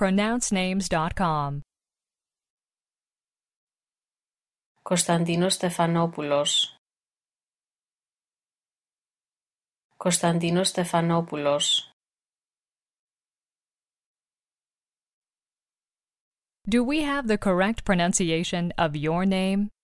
pronouncenames.com. Κωνσταντίνος Stefanopoulos. Κωνσταντίνος Stefanopoulos. Do we have the correct pronunciation of your name?